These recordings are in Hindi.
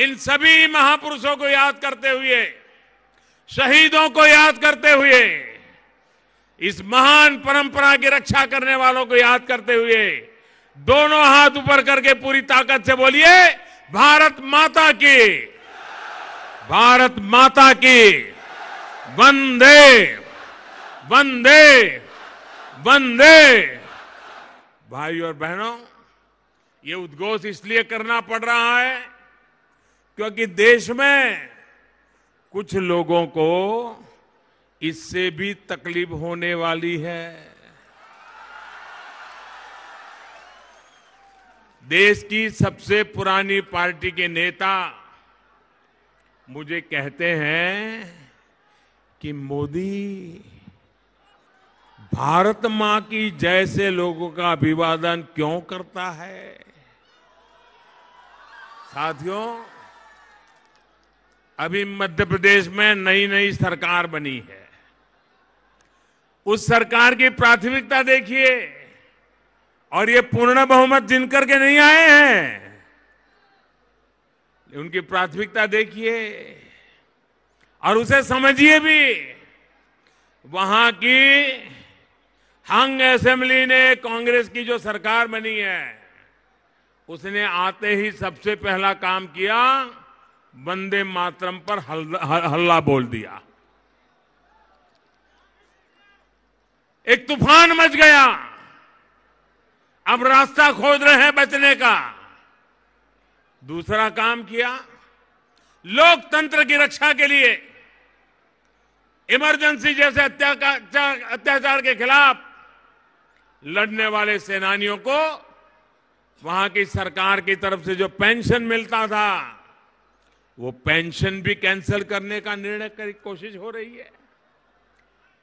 इन सभी महापुरुषों को याद करते हुए शहीदों को याद करते हुए इस महान परंपरा की रक्षा करने वालों को याद करते हुए दोनों हाथ ऊपर करके पूरी ताकत से बोलिए भारत माता की भारत माता की वंदे वंदे वंदे भाई और बहनों ये उद्घोष इसलिए करना पड़ रहा है क्योंकि देश में कुछ लोगों को इससे भी तकलीफ होने वाली है देश की सबसे पुरानी पार्टी के नेता मुझे कहते हैं कि मोदी भारत मां की जैसे लोगों का अभिवादन क्यों करता है साथियों अभी मध्य प्रदेश में नई नई सरकार बनी है उस सरकार की प्राथमिकता देखिए और ये पूर्ण बहुमत जिन करके नहीं आए हैं उनकी प्राथमिकता देखिए और उसे समझिए भी वहां की हंग असेंबली ने कांग्रेस की जो सरकार बनी है उसने आते ही सबसे पहला काम किया वंदे मातरम पर हल्ला बोल दिया एक तूफान मच गया अब रास्ता खोज रहे हैं बचने का दूसरा काम किया लोकतंत्र की रक्षा के लिए इमरजेंसी जैसे अत्याचार के खिलाफ लड़ने वाले सेनानियों को वहां की सरकार की तरफ से जो पेंशन मिलता था वो पेंशन भी कैंसिल करने का निर्णय की कोशिश हो रही है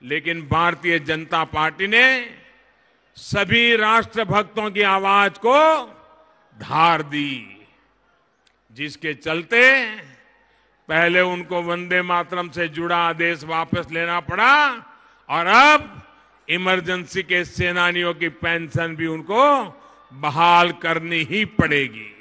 लेकिन भारतीय जनता पार्टी ने सभी राष्ट्रभक्तों की आवाज को धार दी जिसके चलते पहले उनको वंदे मातरम से जुड़ा आदेश वापस लेना पड़ा और अब इमरजेंसी के सेनानियों की पेंशन भी उनको बहाल करनी ही पड़ेगी